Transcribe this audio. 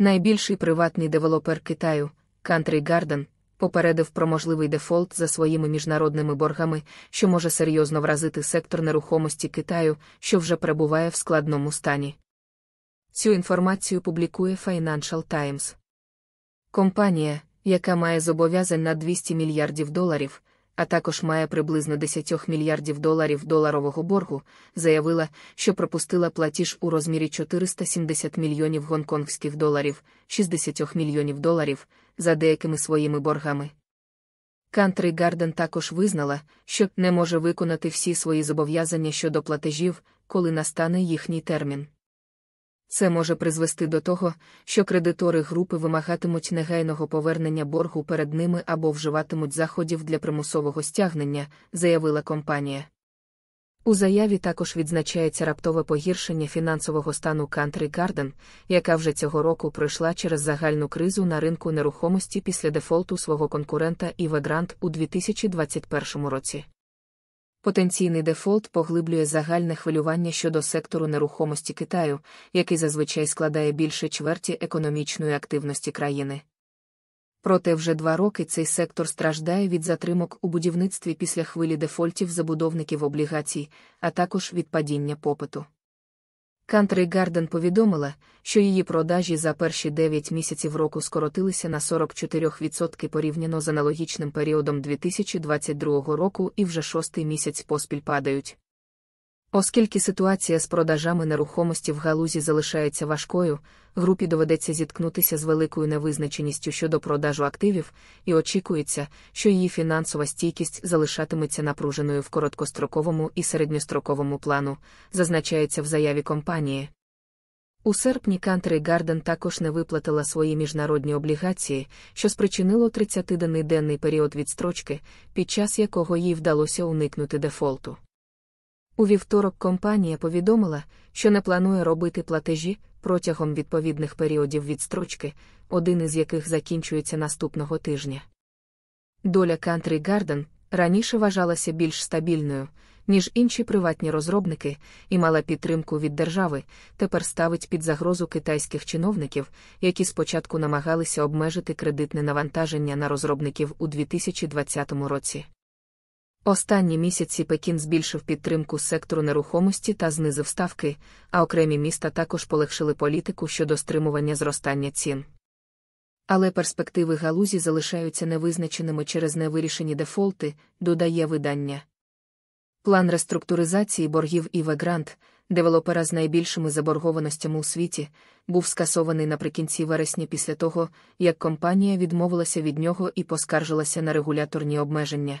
Найбільший приватний девелопер Китаю, Country Garden, попередив про можливий дефолт за своїми міжнародними боргами, що може серйозно вразити сектор нерухомості Китаю, що вже перебуває в складному стані. Цю інформацію публікує Financial Times. Компанія, яка має зобов'язань на 200 мільярдів доларів, а також має приблизно 10 мільярдів доларів доларового боргу, заявила, що пропустила платіж у розмірі 470 мільйонів гонконгських доларів, 60 мільйонів доларів за деякими своїми боргами. Кантри Гарден також визнала, що не може виконати всі свої зобов'язання щодо платежів, коли настане їхній термін. Це може призвести до того, що кредитори групи вимагатимуть негайного повернення боргу перед ними або вживатимуть заходів для примусового стягнення, заявила компанія. У заяві також відзначається раптове погіршення фінансового стану Country Garden, яка вже цього року пройшла через загальну кризу на ринку нерухомості після дефолту свого конкурента Іва Грант у 2021 році. Потенційний дефолт поглиблює загальне хвилювання щодо сектору нерухомості Китаю, який зазвичай складає більше чверті економічної активності країни. Проте вже два роки цей сектор страждає від затримок у будівництві після хвилі дефолтів забудовників облігацій, а також від падіння попиту. Country Garden повідомила, що її продажі за перші 9 місяців року скоротилися на 44% порівняно з аналогічним періодом 2022 року і вже шостий місяць поспіль падають. Оскільки ситуація з продажами нерухомості в галузі залишається важкою, групі доведеться зіткнутися з великою невизначеністю щодо продажу активів, і очікується, що її фінансова стійкість залишатиметься напруженою в короткостроковому і середньостроковому плану, зазначається в заяві компанії. У серпні Country Garden також не виплатила свої міжнародні облігації, що спричинило 30-денний денний період відстрочки, під час якого їй вдалося уникнути дефолту. У вівторок компанія повідомила, що не планує робити платежі протягом відповідних періодів відстрочки, один із яких закінчується наступного тижня. Доля Country Garden раніше вважалася більш стабільною, ніж інші приватні розробники, і мала підтримку від держави, тепер ставить під загрозу китайських чиновників, які спочатку намагалися обмежити кредитне навантаження на розробників у 2020 році. Останні місяці Пекін збільшив підтримку сектору нерухомості та знизив ставки, а окремі міста також полегшили політику щодо стримування зростання цін. Але перспективи галузі залишаються невизначеними через невирішені дефолти, додає видання. План реструктуризації боргів Іве Грант, девелопера з найбільшими заборгованостями у світі, був скасований наприкінці вересня після того, як компанія відмовилася від нього і поскаржилася на регуляторні обмеження.